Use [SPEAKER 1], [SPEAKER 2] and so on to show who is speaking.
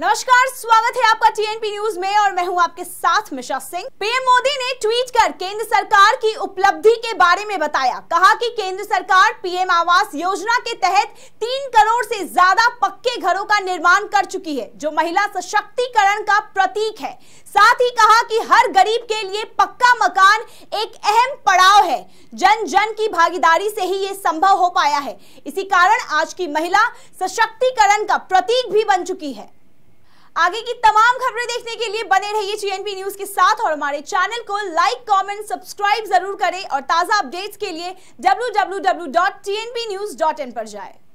[SPEAKER 1] नमस्कार स्वागत है आपका टीएनपी न्यूज में और मैं हूं आपके साथ मिशा सिंह पीएम मोदी ने ट्वीट कर केंद्र सरकार की उपलब्धि के बारे में बताया कहा कि केंद्र सरकार पीएम आवास योजना के तहत तीन करोड़ से ज्यादा पक्के घरों का निर्माण कर चुकी है जो महिला सशक्तिकरण का प्रतीक है साथ ही कहा कि हर गरीब के लिए पक्का मकान एक अहम पड़ाव है जन जन की भागीदारी से ही ये संभव हो पाया है इसी कारण आज की महिला सशक्तिकरण का प्रतीक भी बन चुकी है आगे की तमाम खबरें देखने के लिए बने रहिए जीएनपी न्यूज के साथ और हमारे चैनल को लाइक कमेंट सब्सक्राइब जरूर करें और ताजा अपडेट्स के लिए डब्ल्यू पर जाएं